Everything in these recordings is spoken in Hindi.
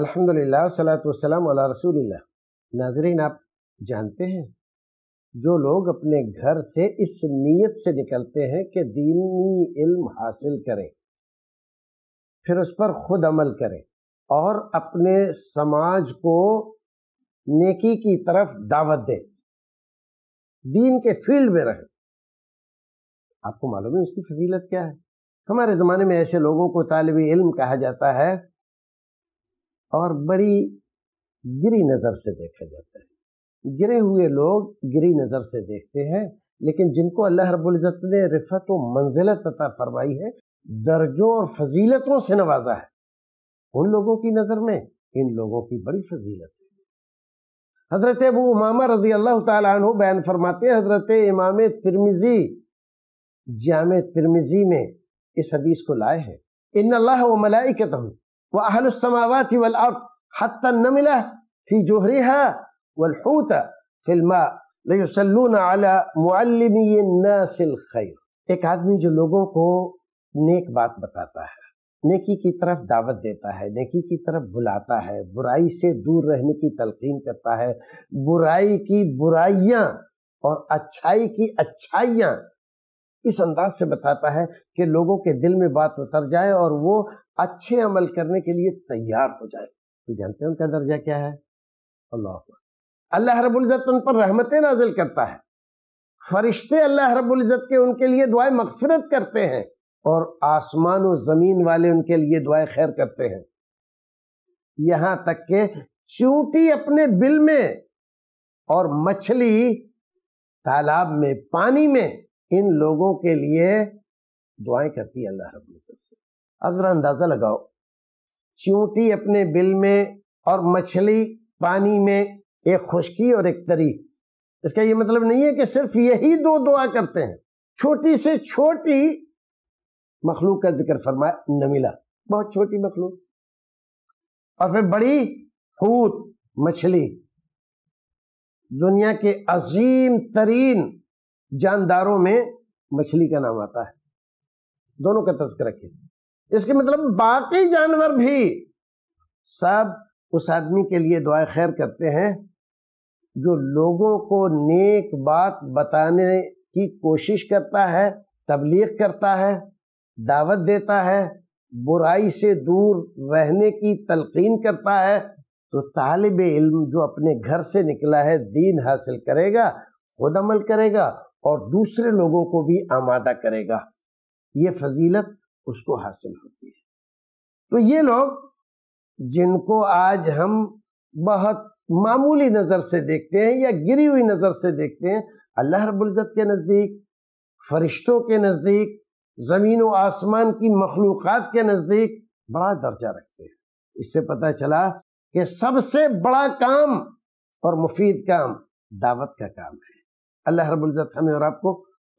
अल्हम्दुलिल्लाह सलात वसलाम अला रसूलिल्लाह नाजरीन आप जानते हैं जो लोग अपने घर से इस नीयत से निकलते हैं कि दीनी इल्म हासिल करें फिर उस पर खुद अमल करें और अपने समाज को नेकी की तरफ दावत दें दीन के फील्ड में रहें आपको मालूम है उसकी फजीलत क्या है हमारे ज़माने में ऐसे लोगों को तालब इल्म कहा जाता है और बड़ी गिरी नज़र से देखा जाता है गिरे हुए लोग गिरी नज़र से देखते हैं लेकिन जिनको अल्लाह रबुल्ज़त ने रिफत व मंजिलत अता फरमाई है दर्जों और फजीलतों से नवाजा है उन लोगों की नज़र में इन लोगों की बड़ी फजीलत है हज़रत अबू उमामा रजी अल्लाह तु बयान फरमाते हैं हज़रत इमाम तिरमिज़ी जाम तिरमिज़ी में इस हदीस को लाए हैं इन अल्लाह व मलाइकत हूँ व वल वलअर्द हत्ता नमिला फी जोहरिहा वलहूत फिल्मा लयसलून अला मुअल्लिमी नासिल खैर एक आदमी जो लोगों को नेक बात बताता है नेकी की तरफ दावत देता है नेकी की तरफ बुलाता है बुराई से दूर रहने की तलकीन करता है बुराई की बुराइयां और अच्छाई की अच्छाइयां इस अंदाज से बताता है कि लोगों के दिल में बात उतर जाए और वो अच्छे अमल करने के लिए तैयार हो जाए तो जानते हैं उनका दर्जा क्या है अल्लाह अल्लाह रबुल्ज़त उन पर रहमतें नाजिल करता है फरिश्ते अल्लाह रबुल्ज़त के उनके लिए दुआएं मगफरत करते हैं और आसमान और ज़मीन वाले उनके लिए दुआएं खैर करते हैं यहां तक के चूंटी अपने बिल में और मछली तालाब में पानी में इन लोगों के लिए दुआएं करती है अल्लाह रब से अब ज़रा अंदाज़ा लगाओ चूंटी अपने बिल में और मछली पानी में एक खुशकी और एक तरी इसका ये मतलब नहीं है कि सिर्फ यही दो दुआ करते हैं छोटी से छोटी मखलूक का जिक्र फरमाया न मिला बहुत छोटी मखलूक और फिर बड़ी हूत मछली दुनिया के अजीम तरीन जानदारों में मछली का नाम आता है दोनों का तस्कर किया इसके मतलब बाकी जानवर भी सब उस आदमी के लिए दुआ खैर करते हैं जो लोगों को नेक बात बताने की कोशिश करता है तबलीग करता है दावत देता है बुराई से दूर रहने की तलकीन करता है तो तालब इल्म जो अपने घर से निकला है दीन हासिल करेगा खुद अमल करेगा और दूसरे लोगों को भी आमादा करेगा ये फजीलत उसको हासिल होती है तो ये लोग जिनको आज हम बहुत मामूली नज़र से देखते हैं या गिरी हुई नज़र से देखते हैं अल्लाह रबुल्ज़त के नज़दीक फरिश्तों के नज़दीक ज़मीन व आसमान की मखलूक़ के नज़दीक बड़ा दर्जा रखते हैं इससे पता चला कि सबसे बड़ा काम और मुफीद काम दावत का काम है अल्लाह रबुल्ज़त हमें और आपको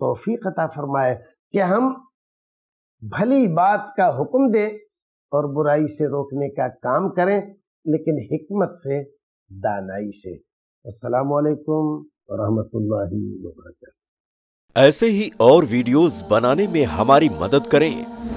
तोफ़ी अता फरमाए कि हम भली बात का हुक्म दें और बुराई से रोकने का काम करें लेकिन हमत से दानाई से असलकम वरहमल वबरक ऐसे ही और वीडियोस बनाने में हमारी मदद करें